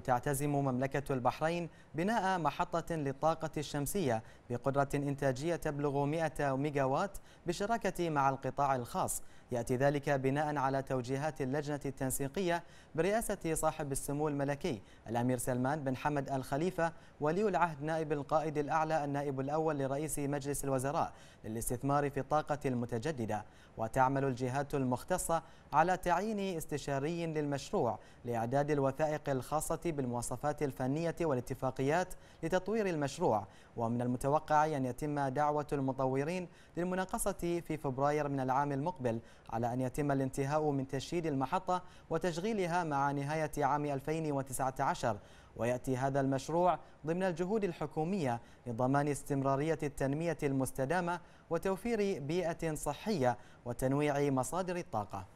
تعتزم مملكة البحرين بناء محطة للطاقة الشمسية بقدرة إنتاجية تبلغ 100 ميجاوات بشراكة مع القطاع الخاص يأتي ذلك بناء على توجيهات اللجنة التنسيقية برئاسة صاحب السمو الملكي الأمير سلمان بن حمد الخليفة ولي العهد نائب القائد الأعلى النائب الأول لرئيس مجلس الوزراء للاستثمار في الطاقة المتجددة وتعمل الجهات المختصة على تعيين استشاري للمشروع لإعداد الوثائق الخاصة بالمواصفات الفنية والاتفاقيات لتطوير المشروع ومن المتوقع أن يتم دعوة المطورين للمناقصة في فبراير من العام المقبل على أن يتم الانتهاء من تشييد المحطة وتشغيلها مع نهاية عام 2019 ويأتي هذا المشروع ضمن الجهود الحكومية لضمان استمرارية التنمية المستدامة وتوفير بيئة صحية وتنويع مصادر الطاقة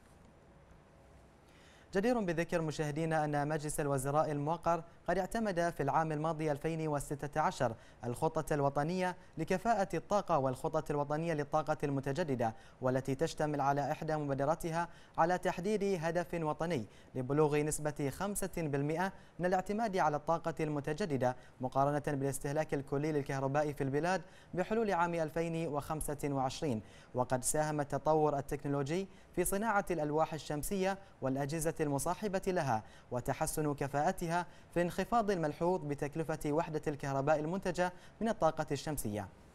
جدير بذكر مشاهدينا أن مجلس الوزراء الموقر قد اعتمد في العام الماضي 2016 الخطة الوطنية لكفاءة الطاقة والخطة الوطنية للطاقة المتجددة والتي تشتمل على إحدى مبادراتها على تحديد هدف وطني لبلوغ نسبة 5% من الاعتماد على الطاقة المتجددة مقارنة بالاستهلاك الكلي للكهرباء في البلاد بحلول عام 2025 وقد ساهم التطور التكنولوجي في صناعة الألواح الشمسية والأجهزة المصاحبة لها وتحسن كفاءتها في انخفاض الملحوظ بتكلفة وحدة الكهرباء المنتجة من الطاقة الشمسية